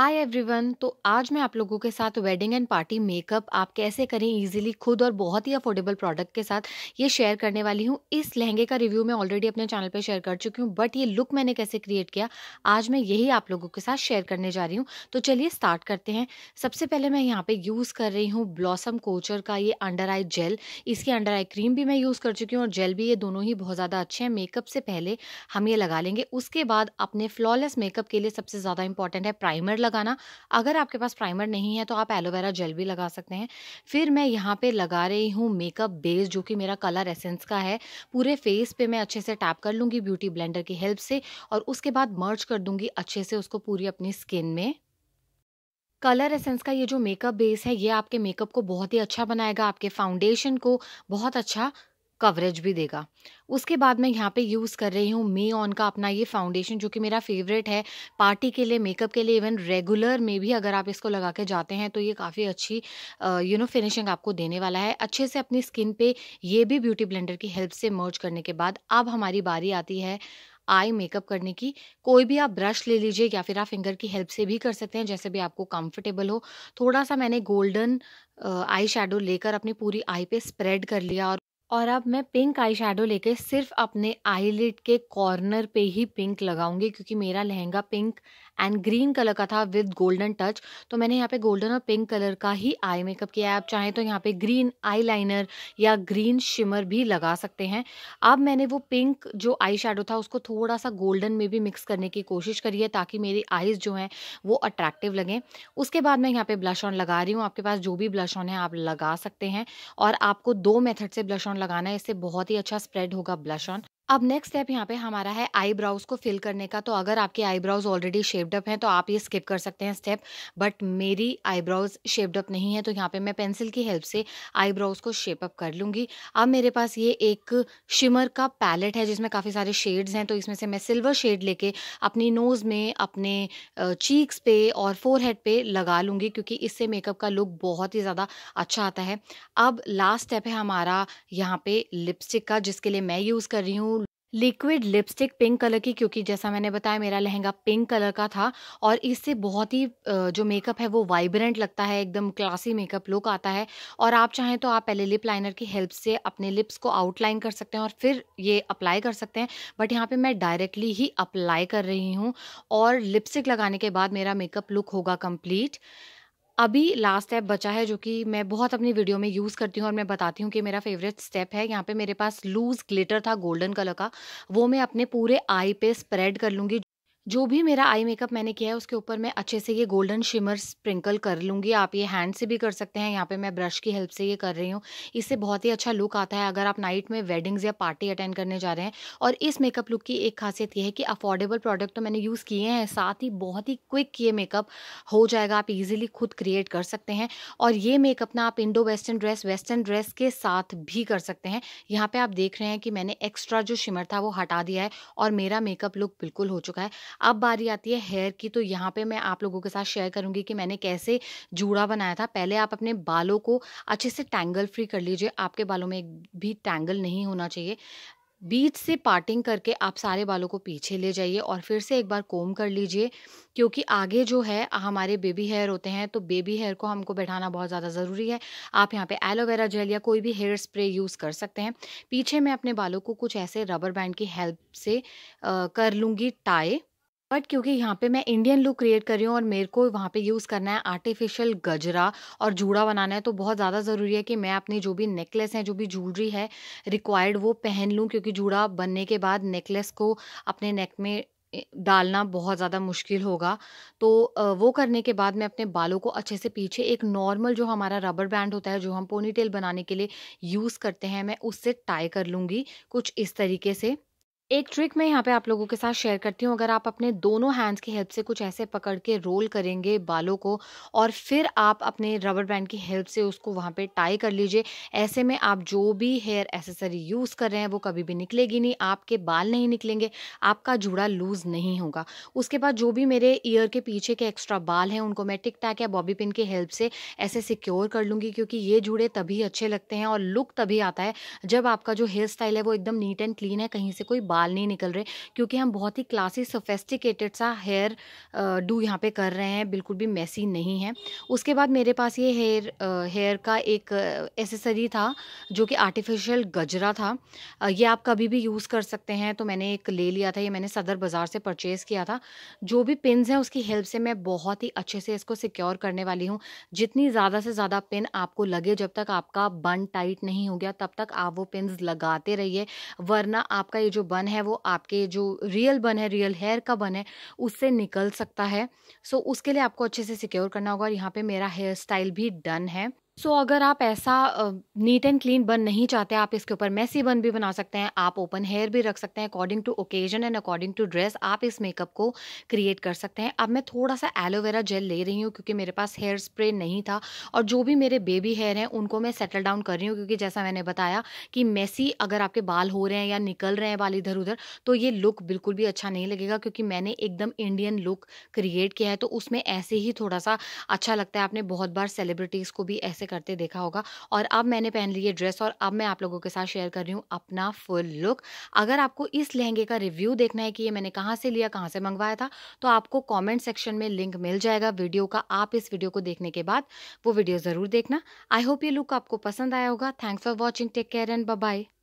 hi everyone तो आज मैं आप लोगों के साथ वेडिंग एंड पार्टी मेकअप आप कैसे करें इजीली खुद और बहुत ही अफोर्डेबल प्रोडक्ट के साथ ये शेयर करने वाली हूँ इस लहंगे का रिव्यू मैं ऑलरेडी अपने चैनल पे शेयर कर चुकी हूँ बट ये लुक मैंने कैसे क्रिएट किया आज मैं यही आप लोगों के साथ शेयर करने जा रही हूँ तो चलिए स्टार्ट करते हैं सबसे पहले मैं यहाँ पर यूज़ कर रही हूँ ब्लॉसम कोचर का ये अंडर आई जेल इसकी अंडर आई क्रीम भी मैं यूज़ कर चुकी हूँ और जेल भी ये दोनों ही बहुत ज़्यादा अच्छे हैं मेकअप से पहले हम ये लगा लेंगे उसके बाद अपने फ्लॉलेस मेकअप के लिए सबसे ज़्यादा इंपॉर्टेंट है प्राइमर लगाना अगर आपके पास प्राइमर नहीं है तो आप एलोवेरा जेल भी लगा सकते हैं फिर मैं यहाँ पे लगा रही हूँ मेकअप बेस जो कि मेरा कलर एसेंस का है पूरे फेस पे मैं अच्छे से टैप कर लूँगी ब्यूटी ब्लेंडर की हेल्प से और उसके बाद मर्ज कर दूँगी अच्छे से उसको पूरी अपनी स्किन में कलर एसेंस का ये जो मेकअप बेस है ये आपके मेकअप को बहुत ही अच्छा बनाएगा आपके फाउंडेशन को बहुत अच्छा कवरेज भी देगा उसके बाद मैं यहाँ पे यूज़ कर रही हूँ मे ऑन का अपना ये फाउंडेशन जो कि मेरा फेवरेट है पार्टी के लिए मेकअप के लिए इवन रेगुलर में भी अगर आप इसको लगा के जाते हैं तो ये काफ़ी अच्छी यू नो फिनिशिंग आपको देने वाला है अच्छे से अपनी स्किन पे ये भी ब्यूटी ब्लेंडर की हेल्प से मर्ज करने के बाद अब हमारी बारी आती है आई मेकअप करने की कोई भी आप ब्रश ले लीजिए या फिर आप फिंगर की हेल्प से भी कर सकते हैं जैसे भी आपको कंफर्टेबल हो थोड़ा सा मैंने गोल्डन आई शेडो लेकर अपनी पूरी आई पे स्प्रेड कर लिया और और अब मैं पिंक आई शेडो लेके सिर्फ अपने आईलिड के कॉर्नर पे ही पिंक लगाऊंगी क्योंकि मेरा lehenga pink and green colour का था विद गोल्डन टच तो मैंने यहाँ पे गोल्डन और पिंक कलर का ही आई मेकअप किया है आप चाहें तो यहाँ पे ग्रीन लाइनर या ग्रीन शिमर भी लगा सकते हैं अब मैंने वो पिंक जो आई शेडो था उसको थोड़ा सा गोल्डन में भी मिक्स करने की कोशिश करी है ताकि मेरी आईज जो हैं वो अट्रैक्टिव लगें उसके बाद मैं यहाँ पे ब्लश ऑन लगा रही हूँ आपके पास जो भी ब्लश ऑन है आप लगा सकते हैं और आपको दो मेथड से ब्लश ऑन लगाना है इससे बहुत ही अच्छा स्प्रेड होगा ब्लश ऑन अब नेक्स्ट स्टेप यहाँ पे हमारा है आईब्राउज को फिल करने का तो अगर आपके आईब्राउज ऑलरेडी शेप्ड अप हैं तो आप ये स्किप कर सकते हैं स्टेप बट मेरी आईब्राउज शेप्ड अप नहीं है तो यहाँ पे मैं पेंसिल की हेल्प से आईब्राउज को शेप अप कर लूँगी अब मेरे पास ये एक शिमर का पैलेट है जिसमें काफ़ी सारे शेड्स हैं तो इसमें से मैं सिल्वर शेड लेके अपनी नोज़ में अपने चीक्स पे और फोरहेड पे लगा लूँगी क्योंकि इससे मेकअप का लुक बहुत ही ज़्यादा अच्छा आता है अब लास्ट स्टेप है हमारा यहाँ पे लिपस्टिक का जिसके लिए मैं यूज़ कर रही हूँ लिक्विड लिपस्टिक पिंक कलर की क्योंकि जैसा मैंने बताया मेरा लहंगा पिंक कलर का था और इससे बहुत ही जो मेकअप है वो वाइब्रेंट लगता है एकदम क्लासी मेकअप लुक आता है और आप चाहें तो आप पहले लिप लाइनर की हेल्प से अपने लिप्स को आउटलाइन कर सकते हैं और फिर ये अप्लाई कर सकते हैं बट यहाँ पर मैं डायरेक्टली ही अप्लाई कर रही हूँ और लिपस्टिक लगाने के बाद मेरा मेकअप लुक होगा कम्प्लीट अभी लास्ट स्टेप बचा है जो कि मैं बहुत अपनी वीडियो में यूज़ करती हूँ और मैं बताती हूँ कि मेरा फेवरेट स्टेप है यहाँ पे मेरे पास लूज़ ग्लिटर था गोल्डन कलर का वो मैं अपने पूरे आई पे स्प्रेड कर लूँगी जो भी मेरा आई मेकअप मैंने किया है उसके ऊपर मैं अच्छे से ये गोल्डन शिमर स्प्रिंकल कर लूँगी आप ये हैंड से भी कर सकते हैं यहाँ पे मैं ब्रश की हेल्प से ये कर रही हूँ इससे बहुत ही अच्छा लुक आता है अगर आप नाइट में वेडिंग्स या पार्टी अटेंड करने जा रहे हैं और इस मेकअप लुक की एक खासियत यह है कि अफोर्डेबल प्रोडक्ट तो मैंने यूज़ किए हैं साथ ही बहुत ही क्विक ये मेकअप हो जाएगा आप ईजिली खुद क्रिएट कर सकते हैं और ये मेकअप ना आप Indo western dress western dress के साथ भी कर सकते हैं यहाँ पर आप देख रहे हैं कि मैंने एक्स्ट्रा जो शिमर था वो हटा दिया है और मेरा मेकअप लुक बिल्कुल हो चुका है अब बारी आती है हेयर की तो यहाँ पे मैं आप लोगों के साथ शेयर करूँगी कि मैंने कैसे जूड़ा बनाया था पहले आप अपने बालों को अच्छे से टैंगल फ्री कर लीजिए आपके बालों में भी टैंगल नहीं होना चाहिए बीच से पार्टिंग करके आप सारे बालों को पीछे ले जाइए और फिर से एक बार कोम कर लीजिए क्योंकि आगे जो है हमारे बेबी हेयर होते हैं तो बेबी हेयर को हमको बैठाना बहुत ज़्यादा ज़रूरी है आप यहाँ पे एलोवेरा जेल या कोई भी हेयर स्प्रे यूज़ कर सकते हैं पीछे मैं अपने बालों को कुछ ऐसे रबर बैंड की हेल्प से आ, कर लूँगी टाई बट क्योंकि यहाँ पे मैं इंडियन लुक क्रिएट कर रही हूँ और मेरे को वहाँ पे यूज़ करना है आर्टिफिशियल गजरा और जूड़ा बनाना है तो बहुत ज़्यादा ज़रूरी है कि मैं अपनी जो भी नेकलेस है जो भी ज्वेलरी है रिक्वायर्ड वो पहन लूँ क्योंकि जूड़ा बनने के बाद नेकलेस को अपने नेक में डालना बहुत ज़्यादा मुश्किल होगा तो वो करने के बाद मैं अपने बालों को अच्छे से पीछे एक नॉर्मल जो हमारा रबर बैंड होता है जो हम पोनीटेल बनाने के लिए यूज़ करते हैं मैं उससे टाई कर लूँगी कुछ इस तरीके से एक ट्रिक मैं यहाँ पे आप लोगों के साथ शेयर करती हूँ अगर आप अपने दोनों हैंड्स की हेल्प से कुछ ऐसे पकड़ के रोल करेंगे बालों को और फिर आप अपने रबर बैंड की हेल्प से उसको वहाँ पे टाई कर लीजिए ऐसे में आप जो भी हेयर एसेसरी यूज़ कर रहे हैं वो कभी भी निकलेगी नहीं आपके बाल नहीं निकलेंगे आपका जूड़ा लूज़ नहीं होगा उसके बाद जो भी मेरे ईयर के पीछे के एक्स्ट्रा बाल हैं उनको मैं टिक टैक या बॉबी पिन की हेल्प से ऐसे सिक्योर कर लूँगी क्योंकि ये जूड़े तभी अच्छे लगते हैं और लुक तभी आता है जब आपका जो हेयर स्टाइल है वो एकदम नीट एंड क्लीन है कहीं से कोई बाल बाल नहीं निकल रहे क्योंकि हम बहुत ही क्लासी सोफेस्टिकेटेड सा हेयर डू यहाँ पे कर रहे हैं बिल्कुल भी मैसी नहीं है उसके बाद मेरे पास ये हेयर हेयर का एक एसेसरी था जो कि आर्टिफिशियल गजरा था ये आप कभी भी यूज़ कर सकते हैं तो मैंने एक ले लिया था ये मैंने सदर बाज़ार से परचेज़ किया था जो भी पिन्स हैं उसकी हेल्प से मैं बहुत ही अच्छे से इसको सिक्योर करने वाली हूँ जितनी ज़्यादा से ज़्यादा पिन आपको लगे जब तक आपका बन टाइट नहीं हो गया तब तक आप वो पिन लगाते रहिए वरना आपका ये जो बन है वो आपके जो रियल बन है रियल हेयर का बन है उससे निकल सकता है सो so, उसके लिए आपको अच्छे से सिक्योर करना होगा और यहाँ पे मेरा हेयर स्टाइल भी डन है सो so, अगर आप ऐसा नीट एंड क्लीन बन नहीं चाहते आप इसके ऊपर मैसी बन भी बना सकते हैं आप ओपन हेयर भी रख सकते हैं according to occasion and according to dress आप इस मेकअप को क्रिएट कर सकते हैं अब मैं थोड़ा सा एलोवेरा जेल ले रही हूँ क्योंकि मेरे पास हेयर स्प्रे नहीं था और जो भी मेरे बेबी हेयर हैं उनको मैं सेटल डाउन कर रही हूँ क्योंकि जैसा मैंने बताया कि मैसी अगर आपके बाल हो रहे हैं या निकल रहे हैं बाल इधर उधर तो ये लुक बिल्कुल भी अच्छा नहीं लगेगा क्योंकि मैंने एकदम इंडियन लुक क्रिएट किया है तो उसमें ऐसे ही थोड़ा सा अच्छा लगता है आपने बहुत बार सेलिब्रिटीज़ को भी ऐसे करते देखा होगा और अब मैंने पहन ली है ड्रेस और अब मैं आप लोगों के साथ शेयर कर रही हूँ अपना फुल लुक अगर आपको इस लहंगे का रिव्यू देखना है कि ये मैंने कहाँ से लिया कहाँ से मंगवाया था तो आपको कॉमेंट सेक्शन में लिंक मिल जाएगा वीडियो का आप इस वीडियो को देखने के बाद वो वीडियो ज़रूर देखना आई होप ये लुक आपको पसंद आया होगा thanks for watching take care and bye